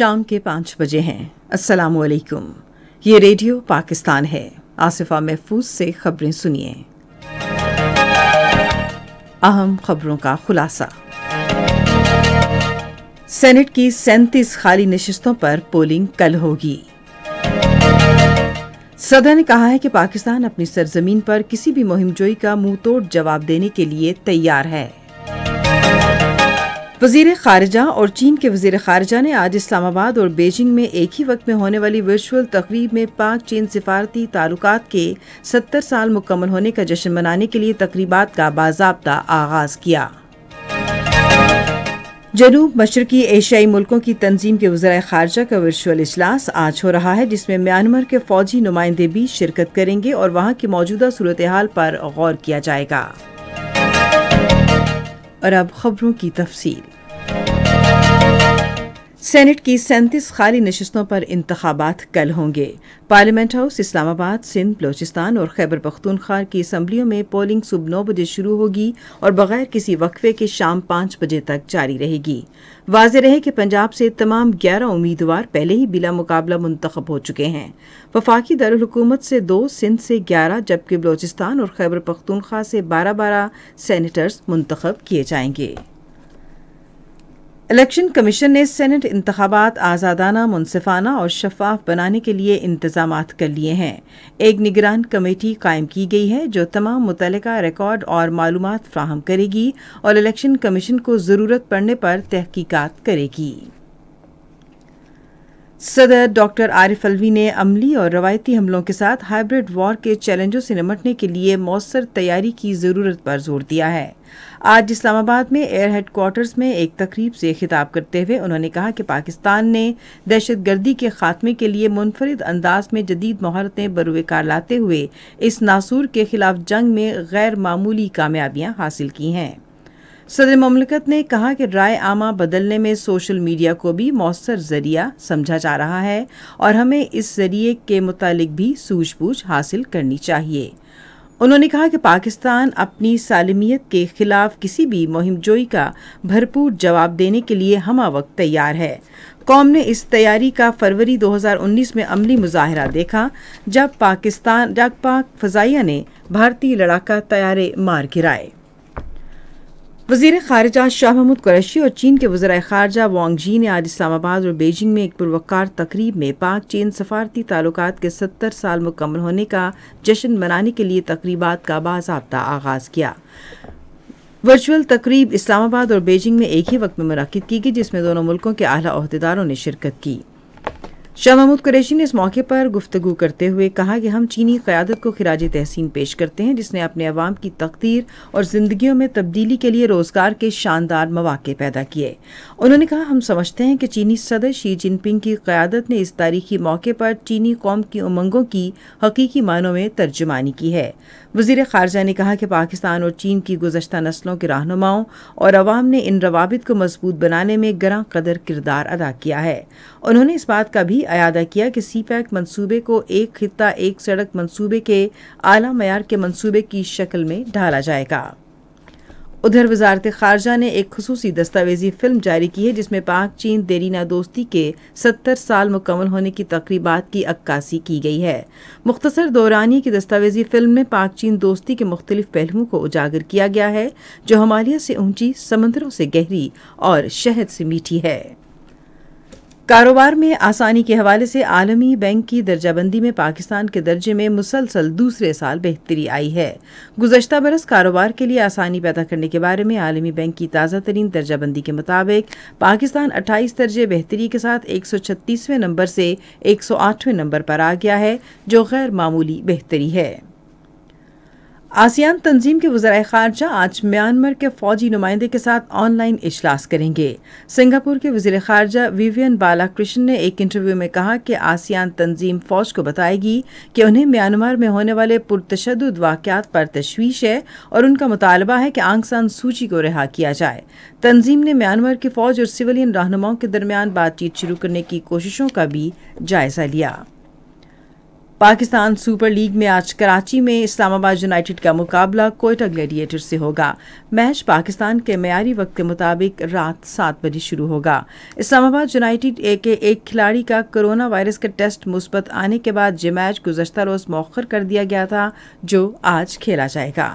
शाम के पाँच बजे हैं अस्सलाम वालेकुम ये रेडियो पाकिस्तान है आसिफा महफूज से खबरें सुनिए अहम खबरों का खुलासा सेनेट की सैंतीस खाली नशस्तों पर पोलिंग कल होगी सदर ने कहा है कि पाकिस्तान अपनी सरजमीन पर किसी भी मुहिमजोई का मुंहतोड़ जवाब देने के लिए तैयार है वजीर खारजा और चीन के वजीर खारजा ने आज इस्लामाबाद और बेजिंग में एक ही वक्त में होने वाली वर्चुअल तकरीब में पाक चीन सिफारती ताल्लुक के सत्तर साल मुकम्मल होने का जश्न मनाने के लिए तकरीबा का बाबा आगाज किया जनूब मशरकी एशियाई मुल्कों की तंजीम के वजरा खारजा का वर्चुअल इजलास आज हो रहा है जिसमें म्यांमार के फौजी नुमाइंदे भी शिरकत करेंगे और वहां की मौजूदा सूरत हाल पर गौर किया जाएगा और अब खबरों की तफसील सेनेट की सैंतीस खाली नशस्तों पर इंतबात कल होंगे पार्लियामेंट हाउस इस्लामाबाद सिंध बलोचिस्तान और खैबर पख्तूनख्वा की असम्बलियों में पोलिंग सुबह नौ बजे शुरू होगी और बगैर किसी वक्फे के शाम पाँच बजे तक जारी रहेगी वाज रहे कि पंजाब से तमाम ग्यारह उम्मीदवार पहले ही बिला मुकाबला मुंतखब हो चुके हैं वफाकी दारकूमत से दो सिंध से ग्यारह जबकि बलोचिस्तान और खैबर पख्तूनख्वा से बारह बारह सैनिटर्स मुंतखब किए जाएंगे इलेक्शन कमीशन ने सेनेट इंतबात आज़ादाना मुनफाना और शफाफ बनाने के लिए इंतजाम कर लिए हैं एक निगरान कमेटी कायम की गई है जो तमाम मुतल रिकॉर्ड और मालूम फ्राहम करेगी और इलेक्शन कमीशन को ज़रूरत पड़ने पर तहकीकत करेगी सदर डॉक्टर आरिफ अलवी ने अमली और रवायती हमलों के साथ हाइब्रिड वॉर के चैलेंजों से निमटने के लिए मौसर तैयारी की ज़रूरत पर जोर दिया है आज इस्लामाबाद में एयर हेडक्वार्टर्स में एक तकरीब से खिताब करते हुए उन्होंने कहा कि पाकिस्तान ने दहशतगर्दी के खात्मे के लिए मुनफरद अंदाज में जदीद महारतें बरूकार लाते हुए इस नासूर के खिलाफ जंग में गैर मामूली कामयाबियाँ हासिल की हैं सदर ममलिकत ने कहा कि राय आमा बदलने में सोशल मीडिया को भी मौसर जरिया समझा जा रहा है और हमें इस जरिए के मुतालिक भी सूझबूझ हासिल करनी चाहिए उन्होंने कहा कि पाकिस्तान अपनी सालमियत के खिलाफ किसी भी मुहिमजोई का भरपूर जवाब देने के लिए हमा वक्त तैयार है कौम ने इस तैयारी का फरवरी 2019 में अमली मुजाहरा देखा जब पाकिस्तान जब पाक फजाइया ने भारतीय लड़ाका तैयारे मार गिराए वजीर खारजा शाह महमूद कुरैशी और चीन के वजरा खारजा वांग जी ने आज इस्लामाबाद और बेजिंग में एक पुरवकार तकरीब में पाक चीन सफारती ताल्लुक के सत्तर साल मुकम्मल होने का जश्न मनाने के लिए तकरीबा का बाबा आगाज़ किया वर्चुअल तकरीब इस्लामाबाद और बेजिंग में एक ही वक्त में मनद की गई जिसमें दोनों मुल्कों के अहला अहदेदारों ने शिरकत की शाह महमूद कुरैशी ने इस मौके पर गुफ्तगु करते हुए कहा कि हम चीनी क़्यादत को खराज तहसीन पेश करते हैं जिसने अपने अवाम की तकदीर और ज़िंदगियों में तब्दीली के लिए रोज़गार के शानदार मौाक़े पैदा किए उन्होंने कहा हम समझते हैं कि चीनी सदर शी जिनपिंग की क़्यादत ने इस तारीखी मौके पर चीनी कौम की उमंगों की हकीकी मानों में तर्जुमानी की है वजीर खारजा ने कहा कि पाकिस्तान और चीन की गुजशत नस्लों के रहनुमाओं और अवाम ने इन रवाबित को मजबूत बनाने में गरा कदर किरदार अदा किया है उन्होंने इस बात का भी भी अदा किया कि सी पैक मनसूबे को एक खत्ता एक सड़क मनसूबे के आला मैार के मनसूबे की शक्ल में ढाला जाएगा उधर वजारत खारजा ने एक खसूसी दस्तावेजी फिल्म जारी की है जिसमें पाक चीन देरीना दोस्ती के सत्तर साल मुकम्मल होने की तकरीबा की अक्कासी की गई है मुख्तसर दौरानी की दस्तावेजी फिल्म में पाक चीन दोस्ती के मुख्तलिफ पहलुओं को उजागर किया गया है जो हमालिया से ऊंची समंदरों से गहरी और शहद से मीठी है कारोबार में आसानी के हवाले से आलमी बैंक की दर्जाबंदी में पाकिस्तान के दर्जे में मुसलसल दूसरे साल बेहतरी आई है गुजशत बरस कारोबार के लिए आसानी पैदा करने के बारे में आलमी बैंक की ताज़ा तरीन दर्जाबंदी के मुताबिक पाकिस्तान अट्ठाईस दर्जे बेहतरी के साथ एक सौ छत्तीसवें नंबर से एक सौ आठवें नंबर पर आ गया है जो गैर मामूली बेहतरी है आसियान तंजीम के वजरा खारजा आज म्यांमार के फौजी नुमाइंदे के साथ ऑनलाइन इजलास करेंगे सिंगापुर के वजीर खारजा विवियन बालाकृष्ण ने एक इंटरव्यू में कहा कि आसियान तंजीम फौज को बताएगी कि उन्हें म्यांमार में होने वाले पुरतशद वाकत पर तशवीश है और उनका मुतालबा है कि आंगसान सूची को रिहा किया जाए तंजीम ने म्यांमार की फौज और सिविलियन रहनुमाओं के दरमियान बातचीत शुरू करने की कोशिशों का भी जायजा लिया पाकिस्तान सुपर लीग में आज कराची में इस्लामाबाद यूनाइटेड का मुकाबला कोयटा ग्लेडिएटर से होगा मैच पाकिस्तान के मैारी वक्त के मुताबिक रात सात बजे शुरू होगा इस्लामाबाद यूनाइटेड ए के एक खिलाड़ी का कोरोना वायरस का टेस्ट मुस्बत आने के बाद ये मैच गुजशत रोज़ मौखर कर दिया गया था जो आज खेला जाएगा